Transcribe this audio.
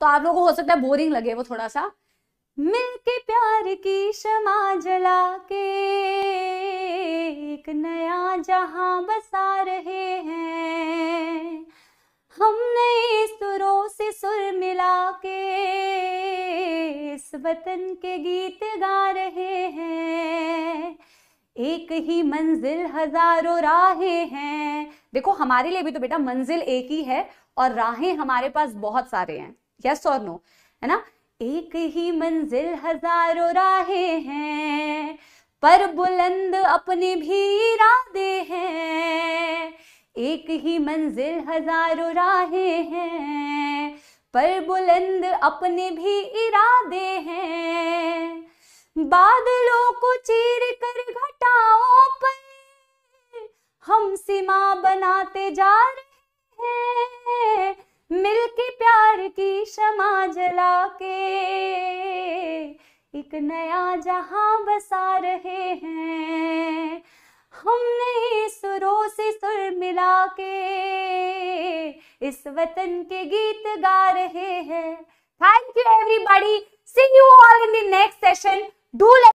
तो आप लोगों को हो सकता है बोरिंग लगे वो थोड़ा सा मिलके प्यार की शमा जला के एक नया जहां बसा रहे हैं हम नए सुरों से सुर मिला के इस वतन के गीत गा रहे हैं एक ही मंजिल हजारों राहें हैं देखो हमारे लिए भी तो बेटा मंजिल एक ही है और राहें हमारे पास बहुत सारे हैं यस और नो है ना एक ही मंजिल हजारों राहे हैं पर बुलंद अपने भी इरादे हैं एक ही मंजिल हजारों राहे हैं पर बुलंद अपने भी इरादे हैं बादलों को चीर कर घटाओं पर हम सीमा बनाते जा रहे हैं क्षमा जला के एक नया जहां बसा रहे हैं हमने सुरों से सुर मिला के इस वतन के गीत गा रहे हैं thank you everybody see you all in the next session do